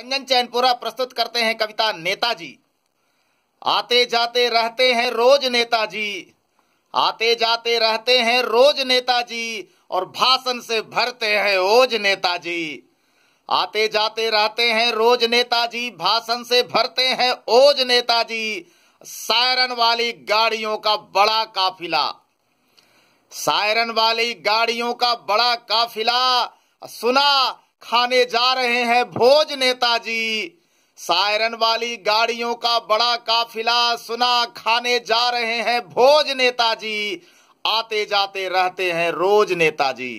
रंजन चैनपुरा प्रस्तुत करते हैं कविता नेताजी आते जाते रहते हैं रोज नेताजी आते जाते रहते हैं रोज नेताजी और भाषण से भरते हैं ओज नेताजी आते जाते रहते हैं रोज नेताजी भाषण से भरते हैं ओज नेताजी सायरन वाली गाड़ियों का बड़ा काफिला सायरन वाली गाड़ियों का बड़ा काफिला सुना खाने जा रहे हैं भोज नेताजी सायरन वाली गाड़ियों का बड़ा काफिला सुना खाने जा रहे हैं भोज नेताजी आते जाते रहते हैं रोज नेताजी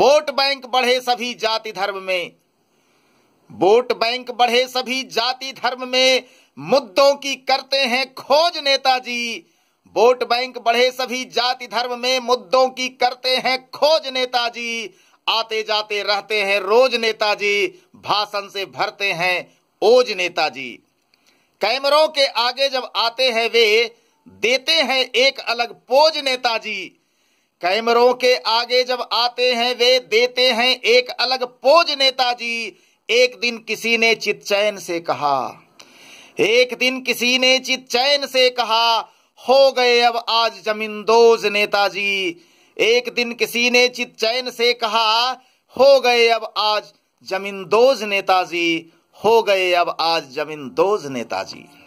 वोट बैंक बढ़े सभी जाति धर्म में वोट बैंक बढ़े सभी जाति धर्म में मुद्दों की करते हैं खोज नेताजी वोट बैंक बढ़े सभी जाति धर्म में मुद्दों की करते हैं खोज नेताजी आते जाते रहते हैं रोज नेताजी भाषण से भरते हैं ओज नेताजी कैमरों के आगे जब आते हैं वे देते हैं एक अलग पोज नेताजी कैमरों के आगे जब आते हैं वे देते हैं एक अलग पोज नेताजी एक दिन किसी ने चित चैन से कहा एक दिन किसी ने चित चैन से कहा हो गए अब आज जमींदोज नेताजी एक दिन किसी ने चित चैन से कहा हो गए अब आज जमींदोज नेताजी हो गए अब आज जमींदोज नेताजी